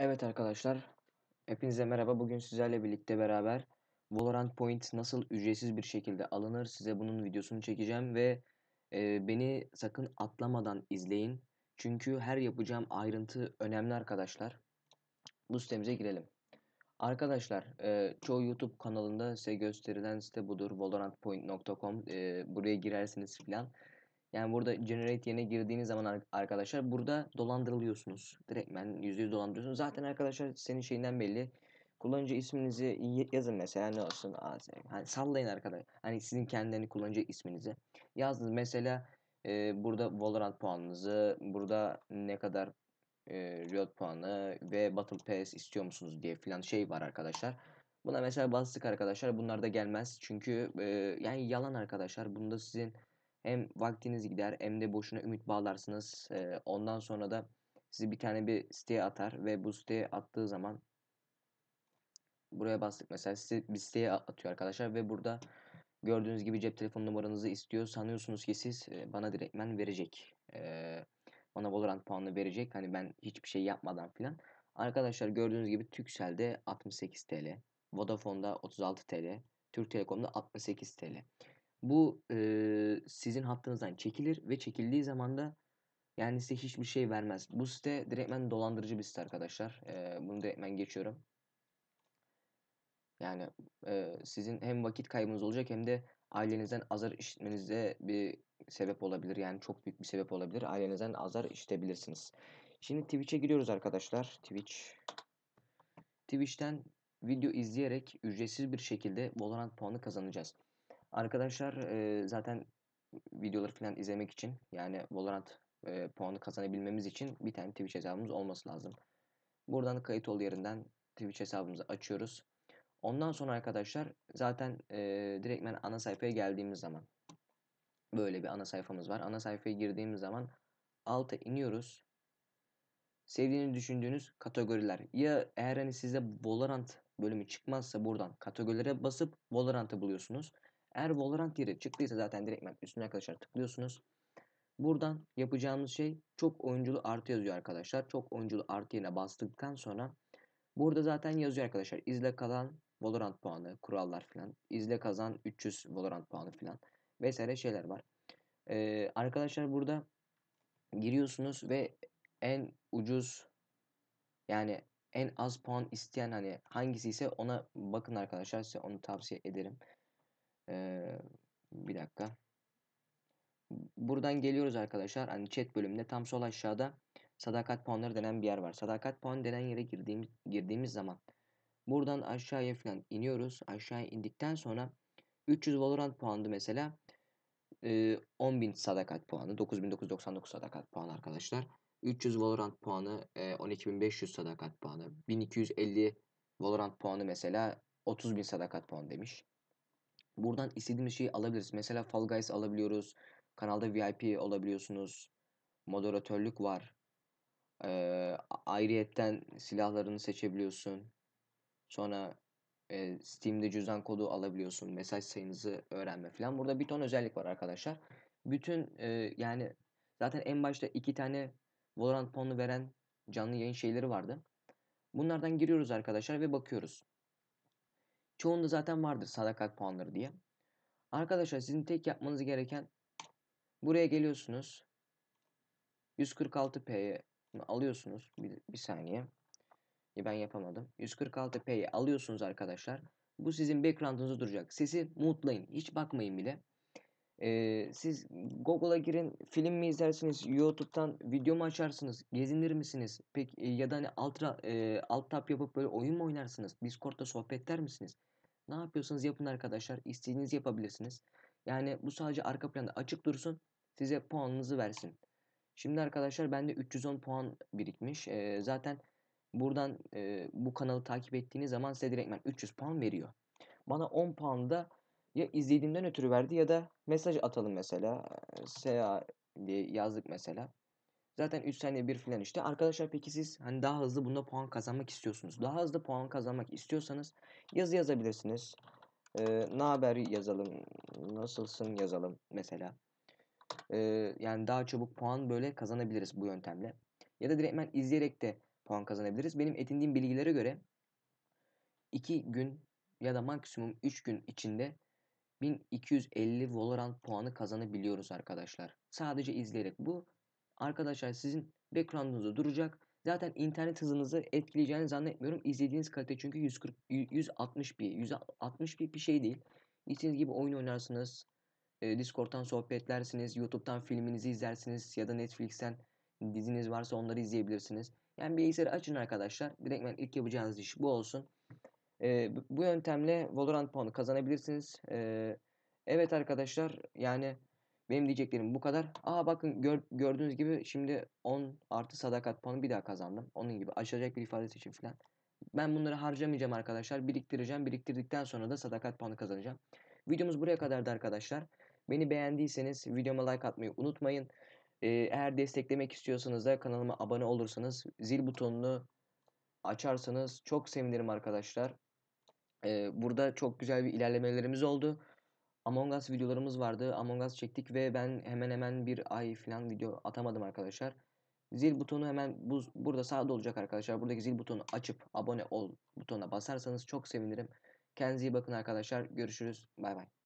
Evet arkadaşlar, hepinize merhaba. Bugün sizlerle birlikte beraber Valorant Point nasıl ücretsiz bir şekilde alınır size bunun videosunu çekeceğim ve e, beni sakın atlamadan izleyin. Çünkü her yapacağım ayrıntı önemli arkadaşlar. Bu sitemize girelim. Arkadaşlar e, çoğu YouTube kanalında size gösterilen site budur. ValorantPoint.com e, buraya girersiniz filan. Yani burada generate yerine girdiğiniz zaman arkadaşlar burada dolandırılıyorsunuz. Direktmen %100 dolandırıyorsunuz. Zaten arkadaşlar senin şeyinden belli. Kullanıcı isminizi yazın mesela ne olsun. Hani sallayın arkadaşlar. Hani sizin kendilerini kullanıcı isminizi. Yazdınız mesela e, burada Valorant puanınızı, burada ne kadar e, Riot puanı ve Battle Pass istiyor musunuz diye filan şey var arkadaşlar. Buna mesela bastık arkadaşlar. Bunlar da gelmez. Çünkü e, yani yalan arkadaşlar. Bunda sizin hem vaktiniz gider hem de boşuna ümit bağlarsınız. ondan sonra da sizi bir tane bir siteye atar ve bu siteye attığı zaman buraya bastık mesela size bir siteye atıyor arkadaşlar ve burada gördüğünüz gibi cep telefon numaranızı istiyor. Sanıyorsunuz ki siz e, bana direktmen verecek. bana Valorant puanını verecek. Hani ben hiçbir şey yapmadan filan. Arkadaşlar gördüğünüz gibi Türkcell'de 68 TL. Vodafone'da 36 TL. Türk Telekom'da 68 TL. Bu e, sizin hattınızdan çekilir ve çekildiği zaman da yani size hiçbir şey vermez. Bu site direktmen dolandırıcı bir site arkadaşlar. E, bunu direktmen geçiyorum. Yani e, sizin hem vakit kaybınız olacak hem de ailenizden azar işitmenize bir sebep olabilir. Yani çok büyük bir sebep olabilir. Ailenizden azar işitebilirsiniz. Şimdi Twitch'e giriyoruz arkadaşlar. Twitch. Twitch'ten video izleyerek ücretsiz bir şekilde Valorant puanı kazanacağız. Arkadaşlar e, zaten videoları falan izlemek için yani Valorant e, puanı kazanabilmemiz için bir tane Twitch hesabımız olması lazım. Buradan kayıt ol yerinden Twitch hesabımızı açıyoruz. Ondan sonra arkadaşlar zaten e, direktmen ana sayfaya geldiğimiz zaman böyle bir ana sayfamız var. Ana sayfaya girdiğimiz zaman alta iniyoruz. Sevdiğiniz düşündüğünüz kategoriler. Ya eğer hani size Valorant bölümü çıkmazsa buradan kategorilere basıp Valorant'ı buluyorsunuz. Eğer Valorant geri çıktıysa zaten direktmen üstüne arkadaşlar tıklıyorsunuz. Buradan yapacağımız şey çok oyunculu artı yazıyor arkadaşlar. Çok oyunculu artı yerine bastıktan sonra burada zaten yazıyor arkadaşlar. İzle kalan Valorant puanı, kurallar filan İzle kazan 300 Valorant puanı filan Vesaire şeyler var. Ee, arkadaşlar burada giriyorsunuz ve en ucuz yani en az puan isteyen hani hangisi ise ona bakın arkadaşlar size onu tavsiye ederim bir dakika. Buradan geliyoruz arkadaşlar. Hani chat bölümünde tam sol aşağıda sadakat puanları denen bir yer var. Sadakat puan denen yere girdiğimiz, girdiğimiz zaman buradan aşağıya falan iniyoruz. Aşağı indikten sonra 300 Valorant puanı mesela. 10.000 sadakat puanı. 9.999 sadakat puanı arkadaşlar. 300 Valorant puanı, 12.500 sadakat puanı. 1250 Valorant puanı mesela 30.000 sadakat puanı demiş. Buradan istediğimiz şeyi alabiliriz. Mesela Fall Guys alabiliyoruz. Kanalda VIP olabiliyorsunuz. Moderatörlük var. Ee, ayrıyetten silahlarını seçebiliyorsun. Sonra e, Steam'de cüzdan kodu alabiliyorsun. Mesaj sayınızı öğrenme falan. Burada bir ton özellik var arkadaşlar. Bütün e, yani zaten en başta iki tane Valorant puanı veren canlı yayın şeyleri vardı. Bunlardan giriyoruz arkadaşlar ve bakıyoruz. Çoğunda zaten vardır sadakat puanları diye. Arkadaşlar sizin tek yapmanız gereken buraya geliyorsunuz. 146p'ye alıyorsunuz. Bir, bir saniye. E ben yapamadım. 146p'yi alıyorsunuz arkadaşlar. Bu sizin background'ınızda duracak. Sesi mutlayın Hiç bakmayın bile. E, siz Google'a girin film mi izlersiniz? YouTube'dan video mu açarsınız? Gezinir misiniz? pek e, ya da hani altra, e, alt tap yapıp böyle oyun mu oynarsınız? Discord'da sohbetler misiniz? Ne yapıyorsanız yapın arkadaşlar. İstediğiniz yapabilirsiniz. Yani bu sadece arka planda açık dursun. Size puanınızı versin. Şimdi arkadaşlar bende 310 puan birikmiş. E, zaten buradan e, bu kanalı takip ettiğiniz zaman size direktmen 300 puan veriyor. Bana 10 puan da ya izlediğimden ötürü verdi ya da mesaj atalım mesela. Sea diye yazdık mesela. Zaten 3 saniye bir filan işte. Arkadaşlar peki siz hani daha hızlı bunda puan kazanmak istiyorsunuz. Daha hızlı puan kazanmak istiyorsanız yazı yazabilirsiniz. Ee, ne haber yazalım, nasılsın yazalım mesela. Ee, yani daha çabuk puan böyle kazanabiliriz bu yöntemle. Ya da direktmen izleyerek de puan kazanabiliriz. Benim edindiğim bilgilere göre 2 gün ya da maksimum 3 gün içinde 1250 Valorant puanı kazanabiliyoruz arkadaşlar. Sadece izleyerek bu. Arkadaşlar sizin background'unuzda duracak. Zaten internet hızınızı etkileyeceğini zannetmiyorum. İzlediğiniz kalite çünkü 140, 160 bir, 160 bir bir şey değil. İstediğiniz gibi oyun oynarsınız. E, Discord'tan sohbetlersiniz. YouTube'dan filminizi izlersiniz. Ya da Netflix'ten diziniz varsa onları izleyebilirsiniz. Yani bilgisayarı açın arkadaşlar. ben ilk yapacağınız iş bu olsun. E, bu yöntemle Valorant puanı kazanabilirsiniz. E, evet arkadaşlar yani benim diyeceklerim bu kadar. Aa bakın gör, gördüğünüz gibi şimdi 10 artı sadakat puanı bir daha kazandım. Onun gibi aşacak bir ifadesi için filan. Ben bunları harcamayacağım arkadaşlar. Biriktireceğim. Biriktirdikten sonra da sadakat puanı kazanacağım. Videomuz buraya kadardı arkadaşlar. Beni beğendiyseniz videoma like atmayı unutmayın. eğer desteklemek istiyorsanız da kanalıma abone olursanız zil butonunu açarsanız çok sevinirim arkadaşlar. Ee, burada çok güzel bir ilerlemelerimiz oldu. Among Us videolarımız vardı. Among Us çektik ve ben hemen hemen bir ay falan video atamadım arkadaşlar. Zil butonu hemen bu, burada sağda olacak arkadaşlar. Buradaki zil butonu açıp abone ol butonuna basarsanız çok sevinirim. Kendinize iyi bakın arkadaşlar. Görüşürüz. Bay bay.